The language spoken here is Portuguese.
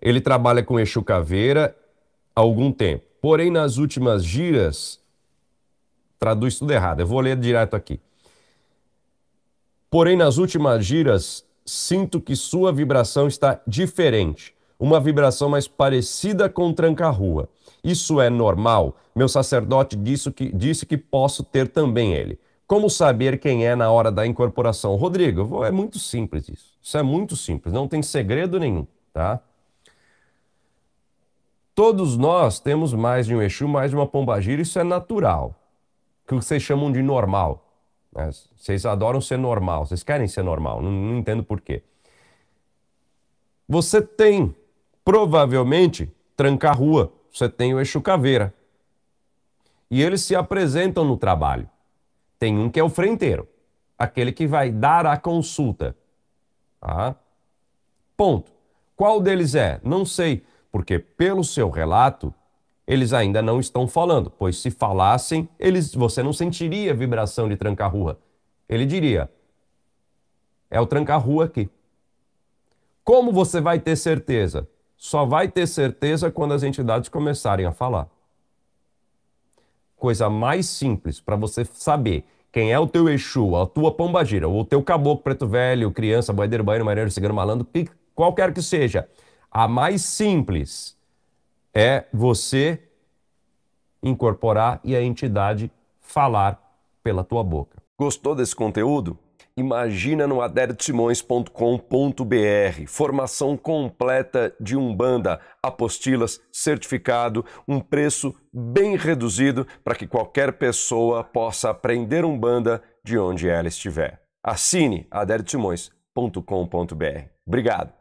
Ele trabalha com Exu Caveira há algum tempo. Porém, nas últimas giras, traduz tudo errado, eu vou ler direto aqui. Porém, nas últimas giras, sinto que sua vibração está diferente, uma vibração mais parecida com tranca-rua. Isso é normal? Meu sacerdote disse que, disse que posso ter também ele. Como saber quem é na hora da incorporação? Rodrigo, é muito simples isso. Isso é muito simples, não tem segredo nenhum, tá? Todos nós temos mais de um Exu, mais de uma pombagira, isso é natural. O que vocês chamam de normal. Né? Vocês adoram ser normal, vocês querem ser normal, não, não entendo por quê. Você tem, provavelmente, tranca-rua, você tem o Exu Caveira. E eles se apresentam no trabalho. Tem um que é o frenteiro, aquele que vai dar a consulta. Tá? Ponto. Qual deles é? Não sei porque pelo seu relato, eles ainda não estão falando, pois se falassem, eles, você não sentiria vibração de tranca-rua. Ele diria: é o tranca-rua aqui. Como você vai ter certeza? Só vai ter certeza quando as entidades começarem a falar. Coisa mais simples para você saber quem é o teu Exu, a tua pombagira, ou o teu caboclo preto velho, criança, boiadeiro, baiano, marinheiro, cigano, malandro, qualquer que seja a mais simples é você incorporar e a entidade falar pela tua boca. Gostou desse conteúdo? Imagina no aderetimões.com.br. Formação completa de Umbanda, apostilas, certificado, um preço bem reduzido para que qualquer pessoa possa aprender Umbanda de onde ela estiver. Assine aderetimões.com.br. Obrigado.